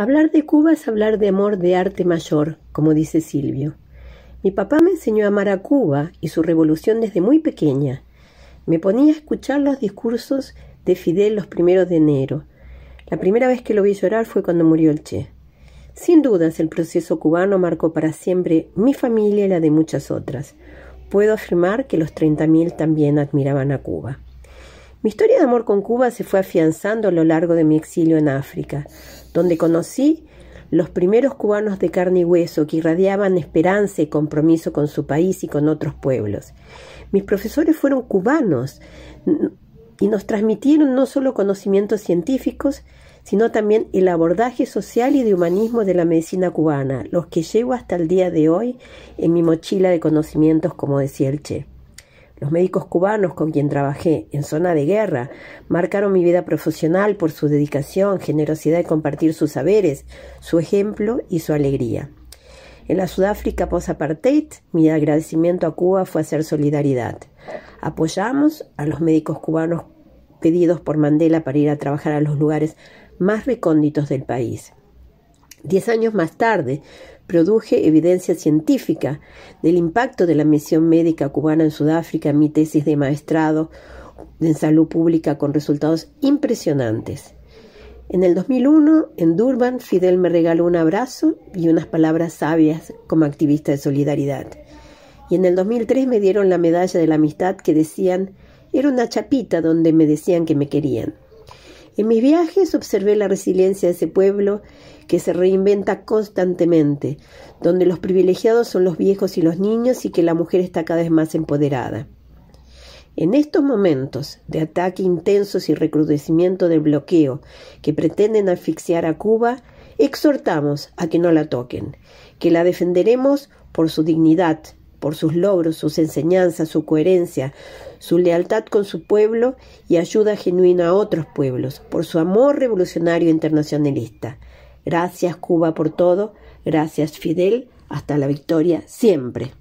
Hablar de Cuba es hablar de amor de arte mayor, como dice Silvio. Mi papá me enseñó a amar a Cuba y su revolución desde muy pequeña. Me ponía a escuchar los discursos de Fidel los primeros de enero. La primera vez que lo vi llorar fue cuando murió el Che. Sin dudas, el proceso cubano marcó para siempre mi familia y la de muchas otras. Puedo afirmar que los 30.000 también admiraban a Cuba. Mi historia de amor con Cuba se fue afianzando a lo largo de mi exilio en África, donde conocí los primeros cubanos de carne y hueso que irradiaban esperanza y compromiso con su país y con otros pueblos. Mis profesores fueron cubanos y nos transmitieron no solo conocimientos científicos, sino también el abordaje social y de humanismo de la medicina cubana, los que llevo hasta el día de hoy en mi mochila de conocimientos, como decía el Che. Los médicos cubanos con quien trabajé en zona de guerra marcaron mi vida profesional por su dedicación, generosidad de compartir sus saberes, su ejemplo y su alegría. En la Sudáfrica post-apartheid, mi agradecimiento a Cuba fue hacer solidaridad. Apoyamos a los médicos cubanos pedidos por Mandela para ir a trabajar a los lugares más recónditos del país. Diez años más tarde, produje evidencia científica del impacto de la misión médica cubana en Sudáfrica en mi tesis de maestrado en salud pública con resultados impresionantes. En el 2001, en Durban, Fidel me regaló un abrazo y unas palabras sabias como activista de solidaridad. Y en el 2003 me dieron la medalla de la amistad que decían era una chapita donde me decían que me querían. En mis viajes observé la resiliencia de ese pueblo que se reinventa constantemente, donde los privilegiados son los viejos y los niños y que la mujer está cada vez más empoderada. En estos momentos de ataque intensos y recrudecimiento del bloqueo que pretenden asfixiar a Cuba, exhortamos a que no la toquen, que la defenderemos por su dignidad, por sus logros, sus enseñanzas, su coherencia, su lealtad con su pueblo y ayuda genuina a otros pueblos, por su amor revolucionario internacionalista. Gracias Cuba por todo, gracias Fidel, hasta la victoria siempre.